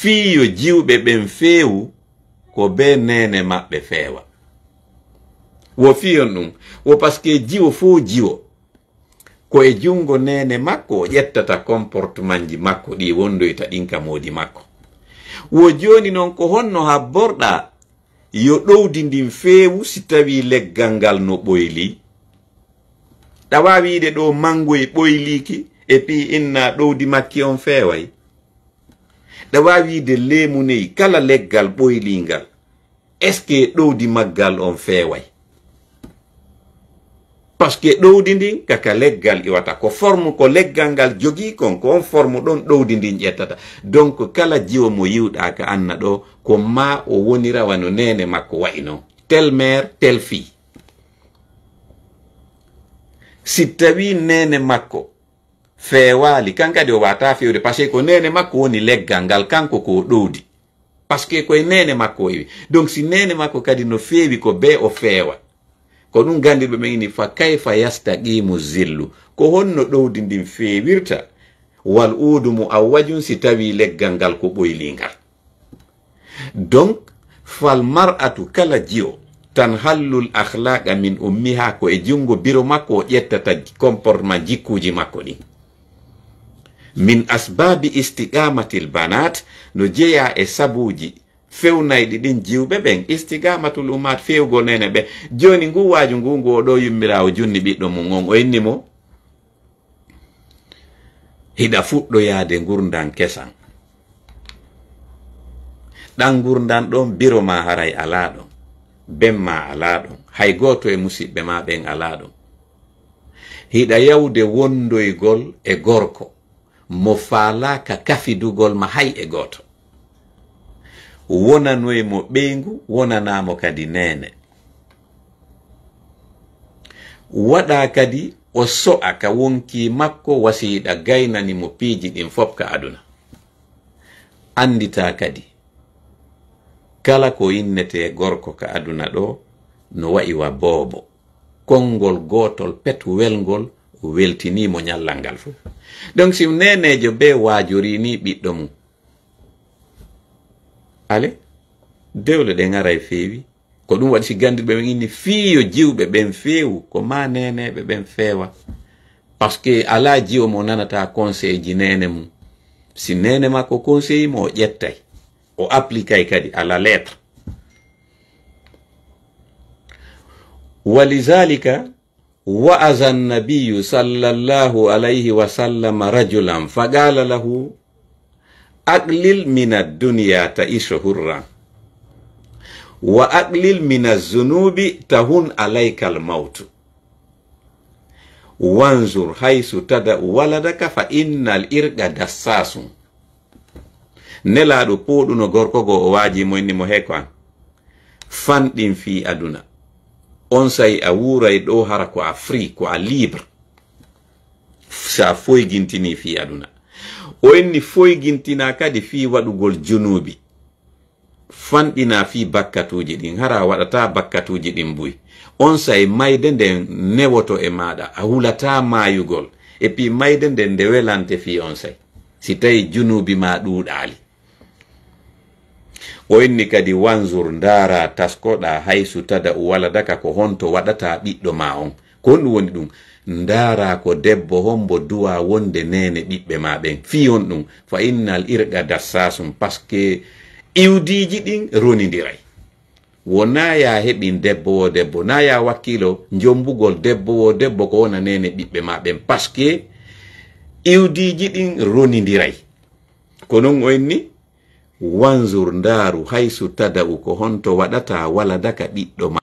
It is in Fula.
fiyo jiwɓe ɓen fewu ko be nene maɓɓe fewa wo fiyon ɗum wo par ce que jiwo fo jiwo ko e jungo nene makko o ƴettata comportement ji makko ɗi wondoyta ɗin ka modi makko wo joni noon ko honno ha borɗa yo ɗowdi ndin fewu si tawi leggal ngal no ɓoyli ɗawa wiide ɗo mangoye ɓoyliki e pi inna ɗowdi makki on fewayi ɗa wawide leemu neyi kala leggal ɓoyligal est ce que ɗowdi maggal on feway par ce que ɗowdi ndin kaka leggal iwata ko forme ko leggal ngal jogi kon ko on forme ɗon ɗowdi ndin ƴettata donc kala jiwo mo yiwɗa ka anna ɗo ko ma o wonirawa no nene makko wayi noon tel maire tel fille si tawi nene makko feewali kankadi o wata fewde de ce que ko nene makko woni leggal ngal kanko ko ɗowdi par ce que koye nene makko ewi donc si nene makko kadi no feewi ko be o feewa ko ɗum gandirɓe men ni fa kaifa yastaqimu zillu ko honno ɗowdi ndin feewirta wal udu mu awwajum si tawi leggal ngal ko ɓoylingal donc fal mar'atu kala jiyo tan hallul akhlaqa min ummiha ko e jungo biro makko o ƴettata comportement jikkuji makko ɗin min asbabi istigamatil banat no jeeya e sabuji fewnayɗi ɗin jiwɓe ɓen istigamatul umat fewgol nene ɓe joni nguwaju ngu ngu oɗo yummirawo junni ɓiɗɗo mum on o innimo hiɗa fuɗɗo yaade gurdan kesan ɗan gurdan ɗon biro ma haray ala ɗon bemma ala ɗon hay goto e musidɓe ma ɓen ala ɗon hiɗa yawde wondoygol e gorko mo faalaka kafidugol ma hay e goto mo ɓeygu wonanamo kadi nene waɗa kadi o so'a ka wonki makko wasiiɗa gaynani mo piiji ɗin fof ka aduna andita kadi kala ko innete gorko ka aduna ɗo no wa'i wa boobo konngol gootol pet welngol weltinimo nyallal ngal fof donc si nenejo be wajorini ɓiɗɗo mum ale dewle ɗen ara e feewi ko ɗum waɗi si gandirɓe ɓen inni fiyo jiwɓe ɓen feewu ko ma neneɓe ɓen feewa par ce que ala jiwo mo nanata conseil ji nene mum si nene makko conseil mo o ƴettay o appliquay kadi ala lettre walizalika waaza nabiyu sallallahu alayhi wasallama rajulan faqala lahu aklil min addunya taishu hurra wa aklil min azunubi tahun alaika almautu wanzur haisu tada waladaka fa innal irqa dassasun nelaɗo poɗuno no go o waji inni mo heko fanɗin fi aduna on sayi a wuray ɗo hara ko a fri ko a libre sa foygintini fi aduna o enni foygintina kadi fi waɗugol junubi fanɗina fi bakkatuji ɗin hara waɗata bakkatuji ɗin buy on sayi mayde nde newoto e maɗa a hulata mayugol e pi mayde nde nde welante fi on sayi si tawi junubi ma ɗuɗali o inni kadi wanzour ndaara taskoɗa hay su tada u waladaka ko honto waɗata ɓiɗɗo ma on ko honɗum woni ɗum ndaara ko debbo hombo duwa wonde nene ɓiɓɓe ma ɓen fi hon ɗum fa innal irga dassasum par ce que iwdiji ɗin ronidiray wona ya heɓin debbo wo debbo na ya wakkilo jombugol debbo wo debbo ko wona nene ɓiɓɓe ma ɓen par ce que iwdiji ɗin ronidiray ko non o inni wanzur ndaaru haysu tada'u ko honto waɗata waladaka ɓiɗɗo ma